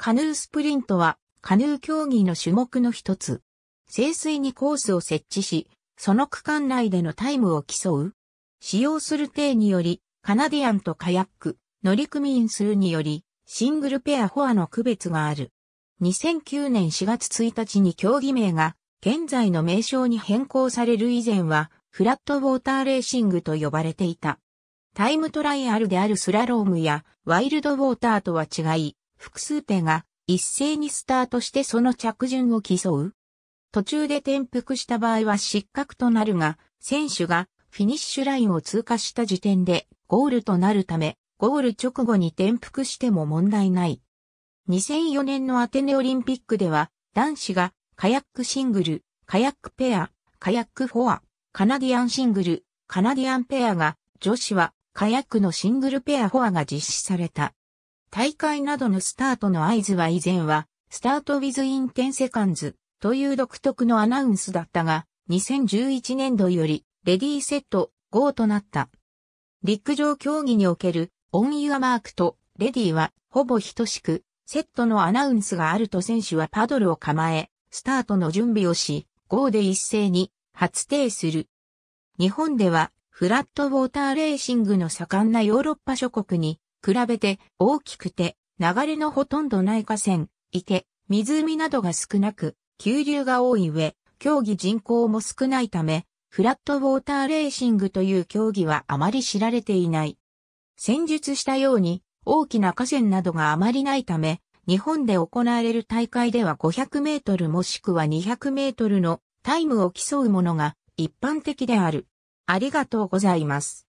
カヌースプリントは、カヌー競技の種目の一つ。清水にコースを設置し、その区間内でのタイムを競う。使用する体により、カナディアンとカヤック、乗組員数により、シングルペアフォアの区別がある。2009年4月1日に競技名が、現在の名称に変更される以前は、フラットウォーターレーシングと呼ばれていた。タイムトライアルであるスラロームやワイルドウォーターとは違い、複数ペが一斉にスタートしてその着順を競う。途中で転覆した場合は失格となるが、選手がフィニッシュラインを通過した時点でゴールとなるため、ゴール直後に転覆しても問題ない。2004年のアテネオリンピックでは、男子がカヤックシングル、カヤックペア、カヤックフォア、カナディアンシングル、カナディアンペアが、女子はカヤックのシングルペアフォアが実施された。大会などのスタートの合図は以前は、スタートウィズインテンセカンズという独特のアナウンスだったが、2011年度より、レディーセット、g となった。陸上競技における、オンユアマークと、レディーは、ほぼ等しく、セットのアナウンスがあると選手はパドルを構え、スタートの準備をし、ゴーで一斉に、発定する。日本では、フラットウォーターレーシングの盛んなヨーロッパ諸国に比べて大きくて流れのほとんどない河川、池、湖などが少なく、急流が多い上、競技人口も少ないため、フラットウォーターレーシングという競技はあまり知られていない。戦術したように、大きな河川などがあまりないため、日本で行われる大会では500メートルもしくは200メートルのタイムを競うものが一般的である。ありがとうございます。